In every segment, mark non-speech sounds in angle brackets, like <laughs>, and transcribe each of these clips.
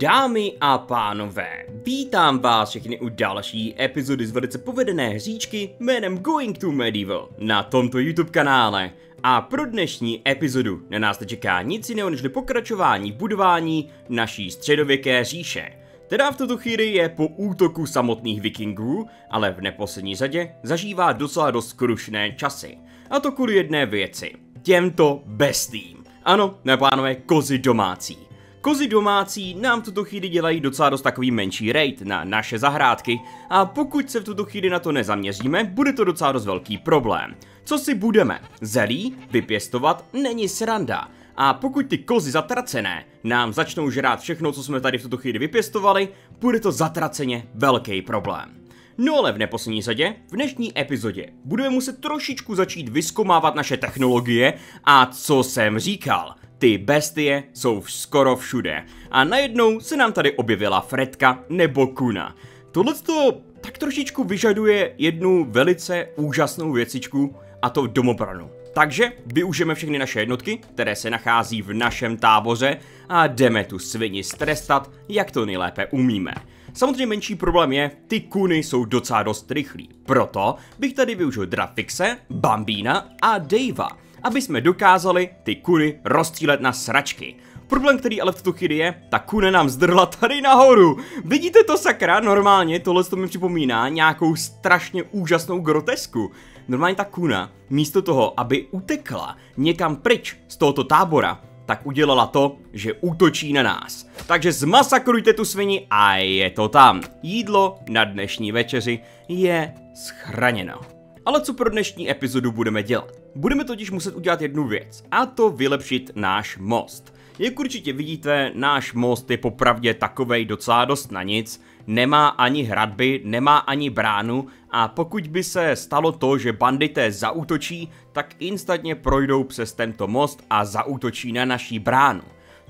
Dámy a pánové, vítám vás všechny u další epizody z velice povedené hříčky jménem Going to Medieval na tomto YouTube kanále. A pro dnešní epizodu na nás čeká nic jiného než pokračování budování naší středověké říše. Teda v tuto chvíli je po útoku samotných vikingů, ale v neposlední řadě zažívá docela dost krušné časy. A to kvůli jedné věci. Těmto bestým. Ano, nepánové kozy domácí. Kozy domácí nám v tuto chvíli dělají docela dost takový menší raid na naše zahrádky a pokud se v tuto chvíli na to nezaměříme, bude to docela dost velký problém. Co si budeme? Zelí vypěstovat není sranda. A pokud ty kozy zatracené nám začnou žrát všechno, co jsme tady v tuto chvíli vypěstovali, bude to zatraceně velký problém. No ale v neposlední řadě, v dnešní epizodě budeme muset trošičku začít vyskomávat naše technologie a co jsem říkal, ty bestie jsou skoro všude. A najednou se nám tady objevila Fredka nebo Kuna. Tohle to tak trošičku vyžaduje jednu velice úžasnou věcičku a to domobranu. Takže využijeme všechny naše jednotky, které se nachází v našem táboře a jdeme tu svini strestat, jak to nejlépe umíme. Samozřejmě menší problém je, ty kuny jsou docela dost rychlí, proto bych tady využil Drafixe, Bambína a Davea aby jsme dokázali ty kury rozstřílet na sračky. Problém, který ale v tuto chvíli je, ta kune nám zdrla tady nahoru. Vidíte to sakra? Normálně tohle to mi připomíná nějakou strašně úžasnou grotesku. Normálně ta kuna, místo toho, aby utekla někam pryč z tohoto tábora, tak udělala to, že útočí na nás. Takže zmasakrujte tu svini a je to tam. Jídlo na dnešní večeři je schraněno. Ale co pro dnešní epizodu budeme dělat? Budeme totiž muset udělat jednu věc, a to vylepšit náš most. Jak určitě vidíte, náš most je popravdě takovej docela dost na nic, nemá ani hradby, nemá ani bránu a pokud by se stalo to, že bandité zautočí, tak instantně projdou přes tento most a zautočí na naší bránu.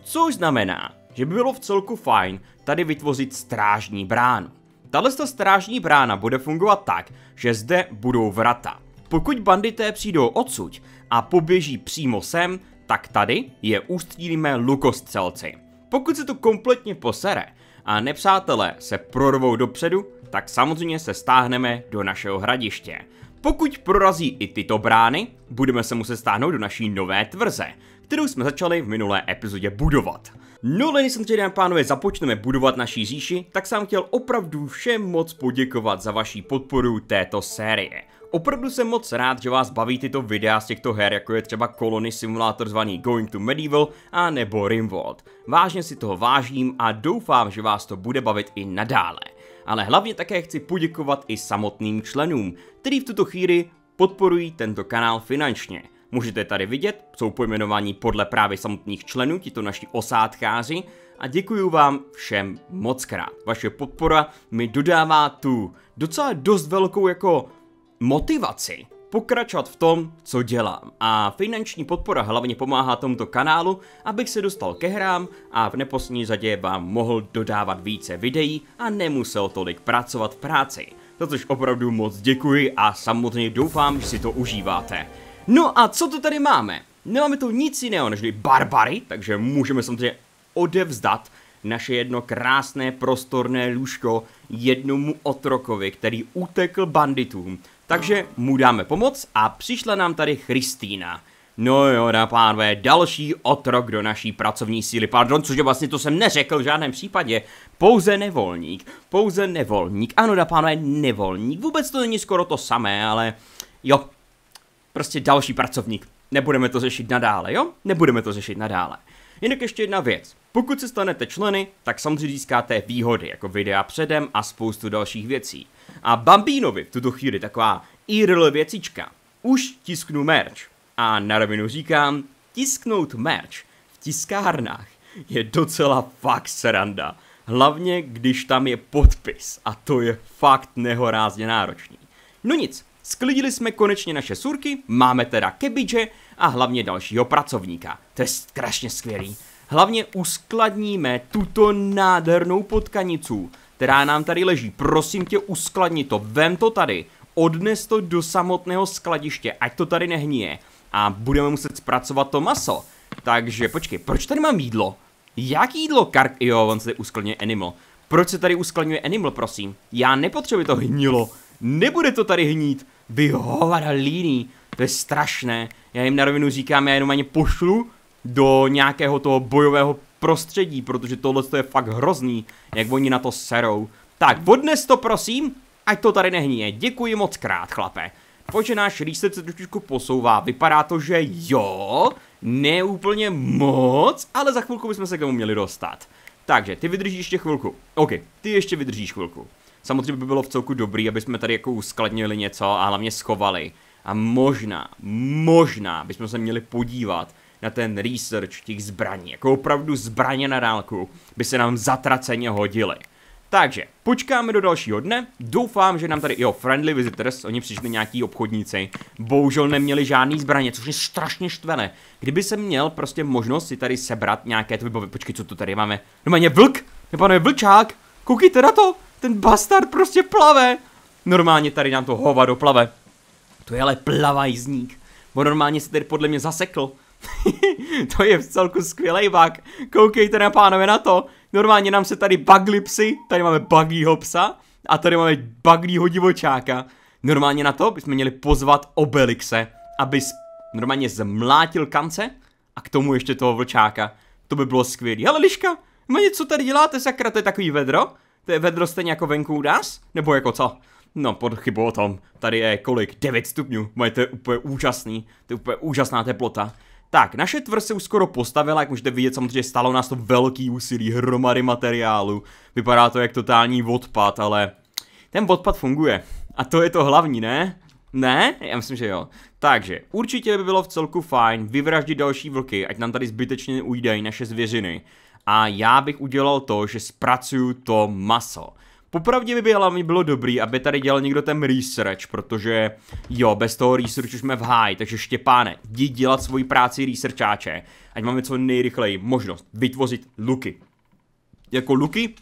Což znamená, že by bylo v celku fajn tady vytvořit strážní bránu. Tato strážní brána bude fungovat tak, že zde budou vrata. Pokud bandité přijdou odsuť a poběží přímo sem, tak tady je ústřílíme lukostřelci. Pokud se to kompletně posere a nepřátelé se prorvou dopředu, tak samozřejmě se stáhneme do našeho hradiště. Pokud prorazí i tyto brány, budeme se muset stáhnout do naší nové tvrze, kterou jsme začali v minulé epizodě budovat. No ale jsem tedy pánové započneme budovat naší říši, tak jsem chtěl opravdu všem moc poděkovat za vaši podporu této série. Opravdu jsem moc rád, že vás baví tyto videa z těchto her, jako je třeba kolony simulátor zvaný Going to Medieval a nebo Rimworld. Vážně si toho vážím a doufám, že vás to bude bavit i nadále. Ale hlavně také chci poděkovat i samotným členům, kteří v tuto chvíli podporují tento kanál finančně. Můžete tady vidět, jsou pojmenováni podle právě samotných členů, tito naši osádkáři, a děkuji vám všem moc Vaše podpora mi dodává tu docela dost velkou jako motivaci pokračovat v tom, co dělám. A finanční podpora hlavně pomáhá tomuto kanálu, abych se dostal ke hrám a v neposlední řadě vám mohl dodávat více videí a nemusel tolik pracovat v práci. Za což opravdu moc děkuji a samozřejmě doufám, že si to užíváte. No a co tu tady máme? Nemáme tu nic jiného než barbary, takže můžeme samozřejmě odevzdat naše jedno krásné prostorné lůžko jednomu otrokovi, který utekl banditům takže mu dáme pomoc a přišla nám tady Christina. No jo, na pánové, další otrok do naší pracovní síly. Pardon, což vlastně to jsem neřekl v žádném případě. Pouze nevolník, pouze nevolník. Ano, na pánové, nevolník. Vůbec to není skoro to samé, ale jo, prostě další pracovník. Nebudeme to řešit nadále, jo? Nebudeme to řešit nadále. Jinak ještě jedna věc. Pokud se stanete členy, tak samozřejmě získáte výhody, jako videa předem a spoustu dalších věcí. A Bambínovi v tuto chvíli taková IRL věcička. Už tisknu merch. A na rovinu říkám, tisknout merch v tiskárnách je docela fakt sranda. Hlavně, když tam je podpis a to je fakt nehorázně náročný. No nic, Sklidili jsme konečně naše surky, máme teda kebiče a hlavně dalšího pracovníka. To je strašně skvělý. Hlavně uskladníme tuto nádhernou potkanicu, která nám tady leží. Prosím tě, uskladni to, vem to tady, odnes to do samotného skladiště, ať to tady nehníje. A budeme muset zpracovat to maso. Takže počkej, proč tady mám jídlo? Jak jídlo, Kark? Jo, on se uskladňuje animal. Proč se tady uskladňuje animal, prosím? Já nepotřebuji to hnilo nebude to tady hnít. Vy hovada líný, to je strašné. Já jim na rovinu říkám, já jenom ani pošlu do nějakého toho bojového prostředí, protože tohle je fakt hrozný, jak oni na to serou. Tak, odnes to prosím, ať to tady nehníje. Děkuji moc krát, chlape. Protože náš reset se trošičku posouvá, vypadá to, že jo, ne úplně moc, ale za chvilku bychom se k tomu měli dostat. Takže, ty vydržíš ještě chvilku. OK, ty ještě vydržíš chvilku samozřejmě by bylo v celku dobrý, aby jsme tady jako uskladnili něco a hlavně schovali. A možná, možná bychom se měli podívat na ten research těch zbraní. Jako opravdu zbraně na dálku by se nám zatraceně hodily. Takže, počkáme do dalšího dne, doufám, že nám tady, jo, friendly visitors, oni přišli nějaký obchodníci, bohužel neměli žádný zbraně, což je strašně štvené. Kdyby se měl prostě možnost si tady sebrat nějaké to bylo. počkej, co tu tady máme, normálně vlk, nepanuje vlčák, koukejte na to, ten bastard prostě plave. Normálně tady nám to hovado plave. To je ale plavajízník. Bo normálně se tady podle mě zasekl. <laughs> to je v celku skvělej bug. Koukejte na pánové na to. Normálně nám se tady bugly psy, tady máme buggyho psa a tady máme buggyho divočáka. Normálně na to bychom měli pozvat Obelixe, aby normálně zmlátil kance a k tomu ještě toho vlčáka. To by bylo skvělé. Ale Liška, no něco tady děláte, sakra, to je takový vedro. To je vedro stejně jako venku u nás? Nebo jako co? No, pod chybu o tom. Tady je kolik? 9 stupňů. Moje to je úplně úžasný. To je úplně úžasná teplota. Tak, naše tvrz se už skoro postavila, jak můžete vidět, samozřejmě stalo nás to velký úsilí, hromady materiálu. Vypadá to jak totální odpad, ale ten odpad funguje. A to je to hlavní, ne? Ne? Já myslím, že jo. Takže, určitě by bylo v celku fajn vyvraždit další vlky, ať nám tady zbytečně ujdají naše zvěřiny a já bych udělal to, že zpracuju to maso. Popravdě by, by hlavně bylo dobrý, aby tady dělal někdo ten research, protože jo, bez toho researchu jsme v háji, takže Štěpáne, jdi dělat svoji práci researcháče, ať máme co nejrychleji možnost vytvořit luky. Jako luky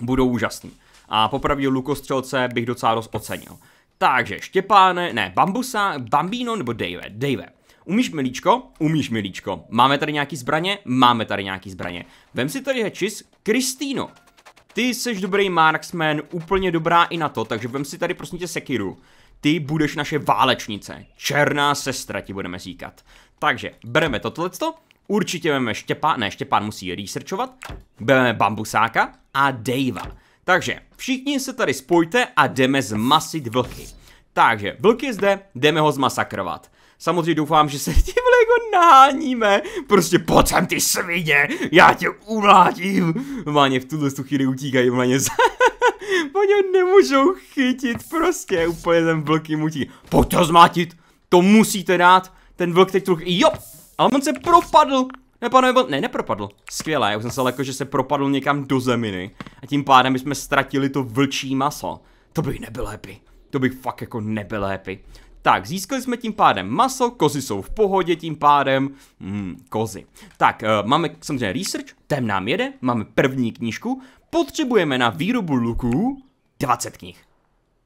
budou úžasný. A popravdě lukostřelce bych docela dost ocenil. Takže Štěpáne, ne, Bambusa, Bambino nebo Dave, Dave. Umíš milíčko? Umíš milíčko. Máme tady nějaký zbraně? Máme tady nějaký zbraně. Vem si tady hečis Kristýno. Ty jsi dobrý marksman, úplně dobrá i na to, takže vem si tady prosím tě sekiru. Ty budeš naše válečnice. Černá sestra ti budeme říkat. Takže, bereme to tohleto, určitě bereme Štěpa, ne, Štěpán musí researchovat, bereme Bambusáka a Davea. Takže, všichni se tady spojte a jdeme zmasit vlky. Takže, vlk je zde, jdeme ho zmasakrovat. Samozřejmě doufám, že se <laughs> tím jako naháníme. Prostě pojď sem ty svině, já tě umlátím. Máně v tuhle chvíli utíkají, váně za... Oni <laughs> nemůžou chytit, prostě úplně ten vlk jim utí. Pojď to zmátit, to musíte dát. Ten vlk teď trochu, jo, ale on se propadl. Ne, pane, ne, nepropadl. Skvělé, já už jsem se jako, že se propadl někam do zeminy. A tím pádem bychom ztratili to vlčí maso. To bych nebyl happy. To bych fakt jako nebyl happy. Tak, získali jsme tím pádem maso, kozy jsou v pohodě tím pádem, mm, kozy. Tak, uh, máme samozřejmě research, ten nám jede, máme první knížku, potřebujeme na výrobu luků 20 knih.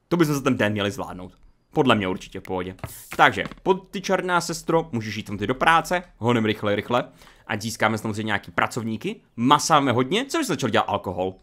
To bychom za ten den měli zvládnout. Podle mě určitě v pohodě. Takže, pod ty černá sestro, můžeš jít tam ty do práce, honem rychle, rychle. A získáme samozřejmě nějaký pracovníky, masáme hodně, což začal dělat alkohol.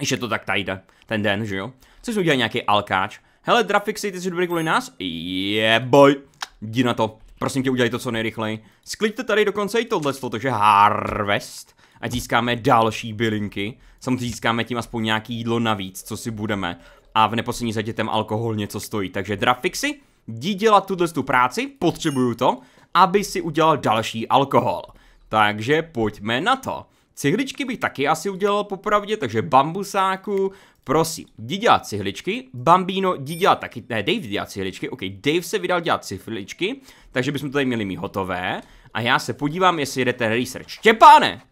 Ještě to tak tady jde, ten den, že jo? Což udělal nějaký alkáč, Hele, Traffic City jsi dobrý kvůli nás? Je yeah, boj. Jdi na to. Prosím tě, udělej to co nejrychleji. Skliďte tady dokonce i tohle, protože harvest. A získáme další bylinky. Samozřejmě získáme tím aspoň nějaký jídlo navíc, co si budeme. A v neposlední řadě ten alkohol něco stojí. Takže Drafixy, jdi dělat tuhle tu práci, potřebuju to, aby si udělal další alkohol. Takže pojďme na to. Cihličky bych taky asi udělal popravdě, takže bambusáku, prosím, jdi dělat cihličky, Bambino, jdi dělat taky, ne, Dave dělat cihličky, ok, Dave se vydal dělat cihličky, takže bychom to tady měli mít hotové, a já se podívám, jestli jde ten research. Štěpáne,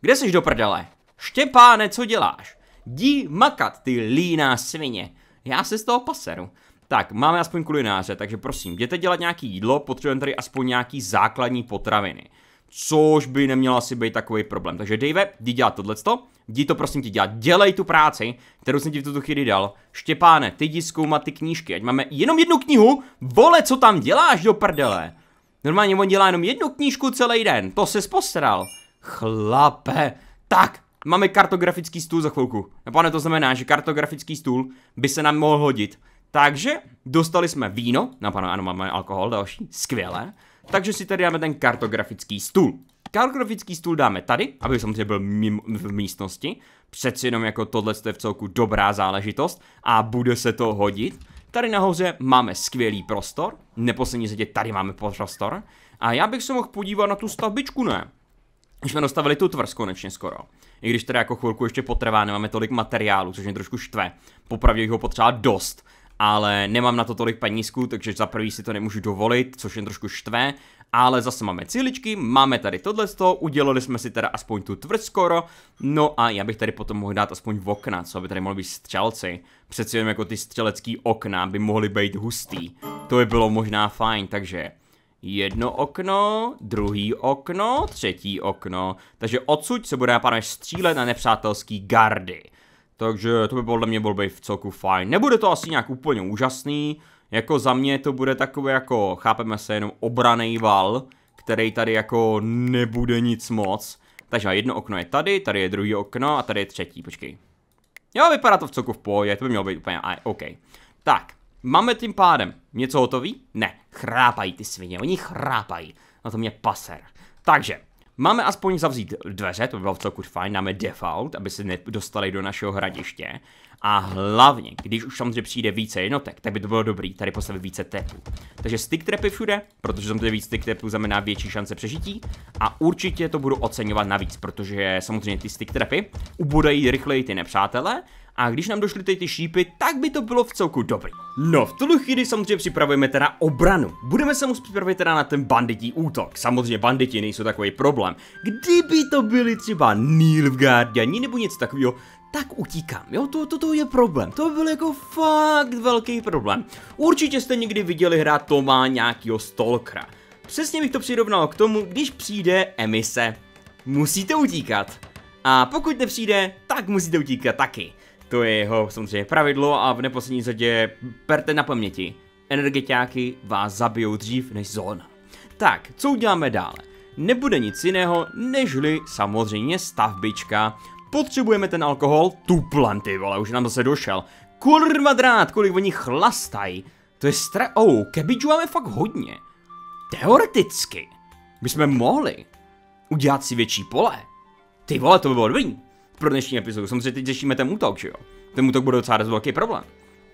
kde jsi do prdele? Štěpáne, co děláš? Jdi makat, ty líná svině. Já se z toho paseru. Tak, máme aspoň kulináře, takže prosím, jděte dělat nějaký jídlo, potřebujeme tady aspoň nějaký základní potraviny což by nemělo asi být takový problém. Takže Dave, jdi dělat tohleto, jdi to prosím ti dělat, dělej tu práci, kterou jsem ti v tuto chvíli dal. Štěpáne, ty jdi zkoumat ty knížky, ať máme jenom jednu knihu, vole, co tam děláš do prdele. Normálně on dělá jenom jednu knížku celý den, to se postaral. Chlape, tak, máme kartografický stůl za chvilku. No, pane, to znamená, že kartografický stůl by se nám mohl hodit. Takže dostali jsme víno, na no, pane, ano, máme alkohol další, skvělé. Takže si tady dáme ten kartografický stůl. Kartografický stůl dáme tady, aby samozřejmě byl mimo, v místnosti. Přeci jenom jako tohle je v celku dobrá záležitost a bude se to hodit. Tady nahoře máme skvělý prostor, neposlední řadě tady máme prostor. A já bych se mohl podívat na tu stavbičku, ne? Už jsme dostavili tu tvrz konečně skoro. I když teda jako chvilku ještě potrvá, nemáme tolik materiálu, což mě trošku štve. Popravdě jich ho potřeba dost ale nemám na to tolik penízků, takže za prvý si to nemůžu dovolit, což je trošku štve, ale zase máme cíličky, máme tady toho. udělali jsme si teda aspoň tu tvrd skoro, no a já bych tady potom mohl dát aspoň v okna, co by tady mohli být střelci. Přeci jen jako ty střelecký okna by mohly být hustý, to by bylo možná fajn, takže jedno okno, druhý okno, třetí okno, takže odsud se bude napadnout střílet na nepřátelský gardy. Takže to by podle mě bylo být v celku fajn. Nebude to asi nějak úplně úžasný, jako za mě to bude takové jako, chápeme se, jenom obraný val, který tady jako nebude nic moc. Takže jedno okno je tady, tady je druhý okno a tady je třetí, počkej. Jo, vypadá to v celku v pohodě, to by mělo být úplně, aj, OK. Tak, máme tím pádem něco hotový? Ne, chrápají ty svině, oni chrápají. Na to mě paser. Takže, Máme aspoň zavřít dveře, to by bylo celku fajn, dáme default, aby se nedostali do našeho hradiště. A hlavně, když už samozřejmě přijde více jednotek, tak by to bylo dobrý tady postavit více tepů. Takže stick trapy všude, protože tam tady víc stick trapů znamená větší šance přežití. A určitě to budu oceňovat navíc, protože samozřejmě ty stick trapy ubodají rychleji ty nepřátelé, a když nám došly ty šípy, tak by to bylo v celku dobrý. No, v tuhle chvíli samozřejmě připravujeme teda obranu. Budeme se muset připravit teda na ten banditní útok. Samozřejmě banditi nejsou takový problém. Kdyby to byli třeba Nilfgaardiani nebo něco takového, tak utíkám, jo, to, to, to je problém, to byl jako fakt velký problém. Určitě jste někdy viděli hrát Toma nějakýho stalkera. Přesně bych to přirovnal k tomu, když přijde emise. Musíte utíkat. A pokud nepřijde, tak musíte utíkat taky. To je jeho samozřejmě pravidlo a v neposlední řadě perte na paměti. Energetiáky vás zabijou dřív než zóna. Tak, co uděláme dále? Nebude nic jiného, nežli samozřejmě stavbička. Potřebujeme ten alkohol, tu planty, vole, už nám zase došel. Kurva drát, kolik oni chlastají. To je stra... Oh, kebidžu máme fakt hodně. Teoreticky. Bychom mohli udělat si větší pole. Ty vole, to by bylo dobrý pro dnešní epizodu. Samozřejmě teď řešíme ten útok, že jo. Ten útok bude docela dost velký problém.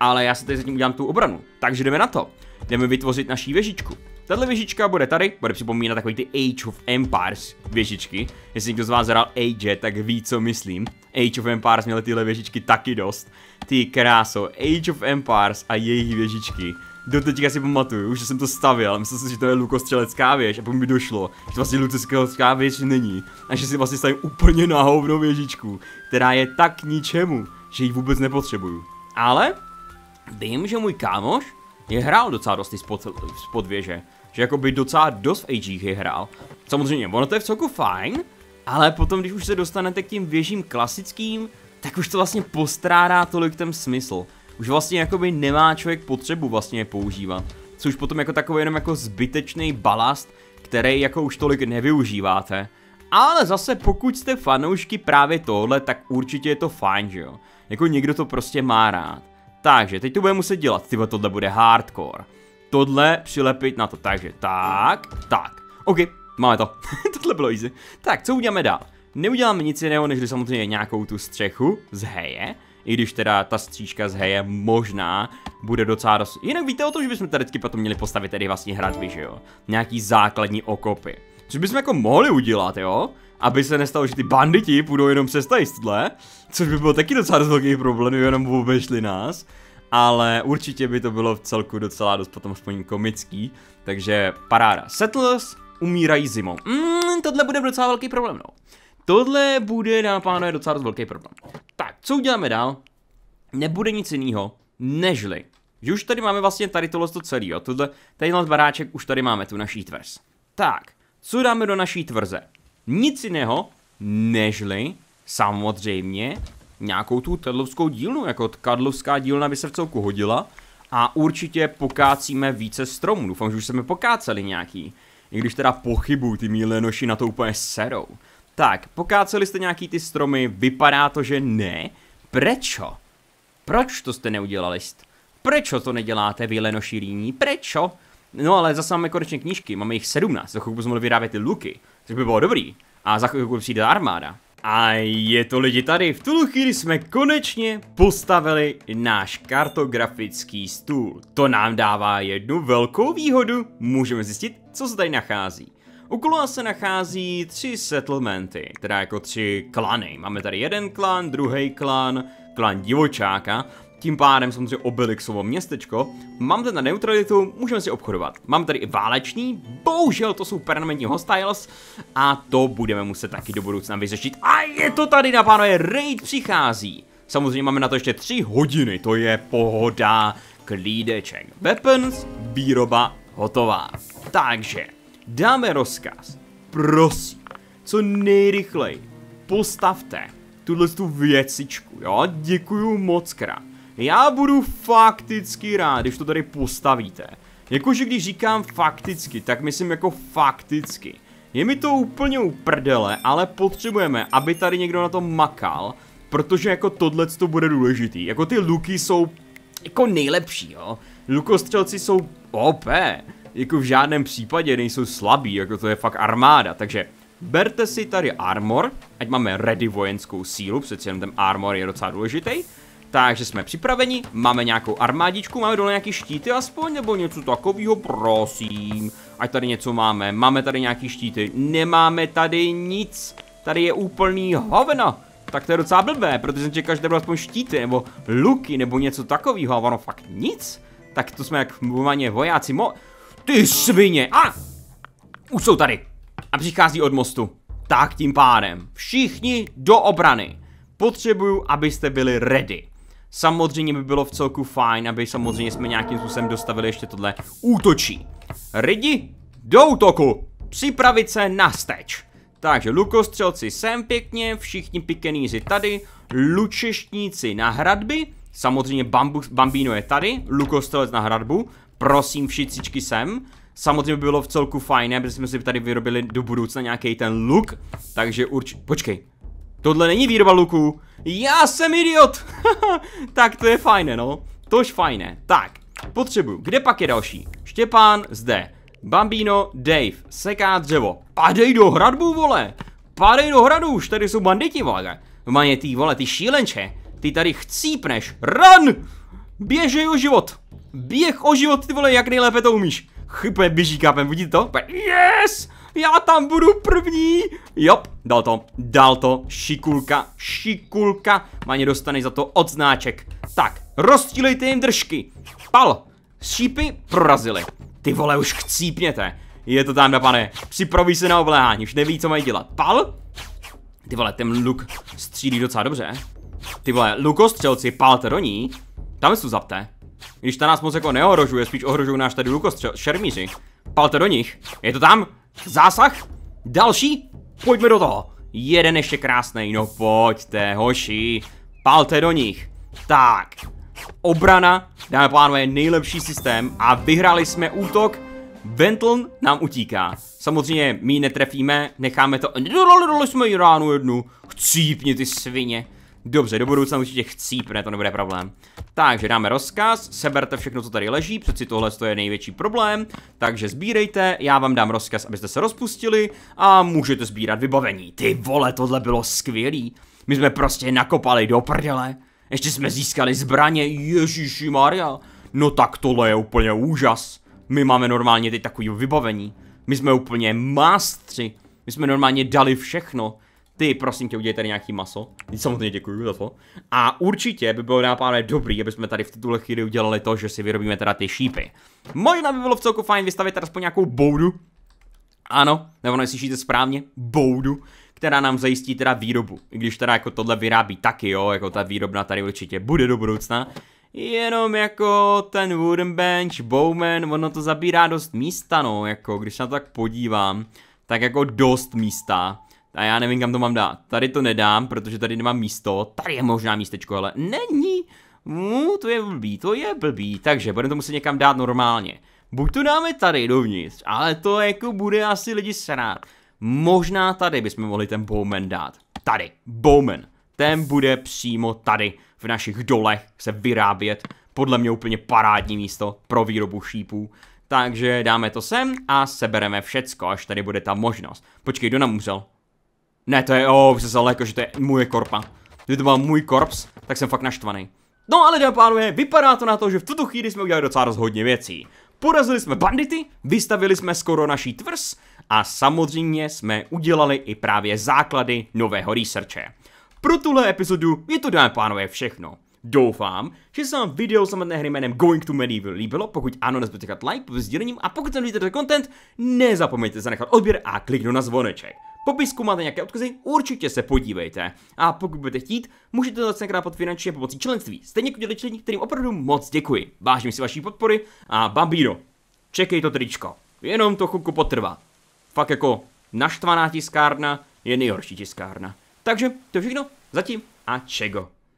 Ale já se teď zatím udělám tu obranu. Takže jdeme na to. Jdeme vytvořit naší věžičku. Tato věžička bude tady, bude připomínat takový ty Age of Empires věžičky. Jestli někdo z vás hrál Age, tak ví, co myslím. Age of Empires měly tyhle věžičky taky dost. Ty kráso, Age of Empires a jejich věžičky do teďka si pamatuju, už jsem to stavěl, myslel jsem si, že to je lukostřelecká věž a pak mi došlo, že to vlastně lukostřelecká věž není a že si vlastně stavím úplně na hovno věžičku, která je tak ničemu, že ji vůbec nepotřebuju. Ale vím, že můj kámoš je hrál docela dost spod, spod věže, že jako by docela dost v AG je hrál. Samozřejmě, ono to je v celku fajn, ale potom, když už se dostanete k tím věžím klasickým, tak už to vlastně postrádá tolik ten smysl už vlastně jakoby nemá člověk potřebu vlastně je používat. Což potom jako takový jenom jako zbytečný balast, který jako už tolik nevyužíváte. Ale zase pokud jste fanoušky právě tohle, tak určitě je to fajn, že jo. Jako někdo to prostě má rád. Takže, teď to bude muset dělat, tyhle tohle bude hardcore. Tohle přilepit na to, takže tak, tak. OK, máme to. <laughs> tohle bylo easy. Tak, co uděláme dál? Neuděláme nic jiného, než samozřejmě nějakou tu střechu z heje. I když teda ta stříčka z heje možná bude docela dost... Jinak víte o tom, že bychom tady potom měli postavit tady vlastně hradby, že jo? Nějaký základní okopy. Což bychom jako mohli udělat, jo? Aby se nestalo, že ty banditi půjdou jenom přes tady Což by bylo taky docela dost velký problém, jenom obešli nás ale určitě by to bylo v celku docela dost potom aspoň komický, takže paráda. Settlers umírají zimou. Mm, tohle bude docela velký problém, no. Tohle bude, na pánové, docela dost velký problém co uděláme dál? Nebude nic jiného, nežli. Že už tady máme vlastně tady tohle to celý, jo. Tohle, tadyhle baráček už tady máme, tu naší tvrz. Tak, co dáme do naší tvrze? Nic jiného, nežli, samozřejmě, nějakou tu tedlovskou dílnu, jako kadlovská dílna by se v celku hodila. A určitě pokácíme více stromů, doufám, že už jsme pokáceli nějaký. I když teda pochybuju, ty mí noši na to úplně serou. Tak, pokáceli jste nějaký ty stromy, vypadá to, že ne. Prečo? Proč to jste neudělali? Prečo to neděláte, vy líní? Prečo? No ale zase máme konečně knížky, máme jich 17, za chvilku jsme mohli vyrábět ty luky, což by bylo dobrý. A za chvilku přijde armáda. A je to lidi tady, v tu chvíli jsme konečně postavili náš kartografický stůl. To nám dává jednu velkou výhodu, můžeme zjistit, co se tady nachází. Ukula se nachází tři settlementy, teda jako tři klany. Máme tady jeden klan, druhý klan, klan divočáka, tím pádem samozřejmě Obelixovo městečko. Mám tady na neutralitu, můžeme si obchodovat. Mám tady i váleční, bohužel to jsou permanentní hostiles a to budeme muset taky do budoucna vyřešit. A je to tady na pánové, raid přichází. Samozřejmě máme na to ještě tři hodiny, to je pohoda, klídeček. Weapons, výroba, hotová. Takže, dáme rozkaz. Prosím, co nejrychleji postavte tuhle tu věcičku, jo? Děkuju moc krát. Já budu fakticky rád, když to tady postavíte. Jakože když říkám fakticky, tak myslím jako fakticky. Je mi to úplně uprdele, ale potřebujeme, aby tady někdo na tom makal, protože jako tohle to bude důležitý. Jako ty luky jsou jako nejlepší, jo. Lukostřelci jsou OP jako v žádném případě nejsou slabí, jako to je fakt armáda, takže berte si tady armor, ať máme ready vojenskou sílu, přeci jenom ten armor je docela důležitý, takže jsme připraveni, máme nějakou armádičku, máme dole nějaký štíty aspoň, nebo něco takového, prosím. Ať tady něco máme, máme tady nějaký štíty, nemáme tady nic. Tady je úplný hovno. Tak to je docela blbé, protože jsem čekal, že tady aspoň štíty, nebo luky, nebo něco takového, a ono fakt nic. Tak to jsme jak vojáci mo... Ty svině! A! Už jsou tady. A přichází od mostu. Tak tím pádem. Všichni do obrany. Potřebuju, abyste byli ready. Samozřejmě by bylo v celku fajn, aby samozřejmě jsme nějakým způsobem dostavili ještě tohle útočí. Ready? do útoku! Připravit se na steč. Takže lukostřelci sem pěkně, všichni pikeníři tady, lučeštníci na hradby, samozřejmě bambu, bambino je tady, lukostřelec na hradbu, prosím všichni sem. Samozřejmě bylo v celku fajné, protože jsme si tady vyrobili do budoucna nějaký ten luk, takže určitě, počkej, tohle není výroba luku, já jsem idiot, <laughs> tak to je fajné no, tož fajné, tak, potřebuju, kde pak je další, Štěpán zde, Bambino, Dave, seká dřevo, padej do hradbu vole, padej do hradu už, tady jsou banditi vole, maně ty vole, ty šílenče, ty tady chcípneš, run, běžej o život, Běh o život, ty vole, jak nejlépe to umíš. Chype běží kápem, vidíte to? Yes! Já tam budu první! Jop, dal to, dal to, šikulka, šikulka. Maně dostaneš za to odznáček. Tak, rozstílejte jim držky. Pal, šípy prorazily. Ty vole, už chcípněte. Je to tam, pane. Připraví se na obléhání, už neví, co mají dělat. Pal? Ty vole, ten luk střílí docela dobře. Ty vole, lukostřelci, palte do ní. Tam jsou zapte. Když ta nás moc jako neohrožuje, spíš ohrožují náš tady lukostřel, šermíři. Palte do nich. Je to tam? Zásah? Další? Pojďme do toho. Jeden ještě krásný. No pojďte, hoši. Palte do nich. Tak. Obrana, dáme plánové, je nejlepší systém a vyhráli jsme útok. Ventln nám utíká. Samozřejmě my netrefíme, necháme to... Dali jsme ránu jednu. Chcípni ty svině. Dobře, do budoucna určitě chcípne, to nebude problém. Takže dáme rozkaz, seberte všechno, co tady leží, přeci tohle je největší problém, takže sbírejte, já vám dám rozkaz, abyste se rozpustili a můžete sbírat vybavení. Ty vole, tohle bylo skvělý. My jsme prostě nakopali do prdele. Ještě jsme získali zbraně, Ježíši Maria. No tak tohle je úplně úžas. My máme normálně teď takový vybavení. My jsme úplně mástři. My jsme normálně dali všechno ty prosím tě udělej tady nějaký maso, samozřejmě děkuji za to. A určitě by bylo nápadné dobrý, aby jsme tady v tuhle chvíli udělali to, že si vyrobíme teda ty šípy. Možná by bylo v celku fajn vystavit aspoň nějakou boudu. Ano, nebo neslyšíte no, správně, boudu, která nám zajistí teda výrobu. I když teda jako tohle vyrábí taky, jo, jako ta výrobna tady určitě bude do budoucna. Jenom jako ten wooden bench, bowman, ono to zabírá dost místa, no, jako když na to tak podívám, tak jako dost místa. A já nevím, kam to mám dát. Tady to nedám, protože tady nemám místo. Tady je možná místečko, ale není. Mů, hm, to je blbý, to je blbý. Takže budeme to muset někam dát normálně. Buď to dáme tady dovnitř, ale to jako bude asi lidi srát. Možná tady bychom mohli ten Bowman dát. Tady, Bowman. Ten bude přímo tady, v našich dolech, se vyrábět. Podle mě úplně parádní místo pro výrobu šípů. Takže dáme to sem a sebereme všecko, až tady bude ta možnost. Počkej, kdo nám umřel? Ne, to je, oh, už jsem se jako, že to je můj korpa. Kdyby to byl můj korps, tak jsem fakt naštvaný. No ale dámy pánové, vypadá to na to, že v tuto chvíli jsme udělali docela rozhodně hodně věcí. Porazili jsme bandity, vystavili jsme skoro naší tvrz a samozřejmě jsme udělali i právě základy nového researche. Pro tuhle epizodu je to dámy pánové všechno. Doufám, že se vám video samotné hry jménem Going to Medieval líbilo, pokud ano, nezapomeňte nechat like pod sdílením a pokud ten ten content, nezapomeňte zanechat odběr a kliknout na zvoneček. Popisku máte nějaké odkazy, určitě se podívejte. A pokud budete chtít, můžete to docela pod finančně pomocí členství. Stejně jako dělali členi, kterým opravdu moc děkuji. Vážím si vaší podpory a babíro. čekej to tričko. Jenom to chvilku potrvá. Fakt jako naštvaná tiskárna je nejhorší tiskárna. Takže to všechno zatím a čego.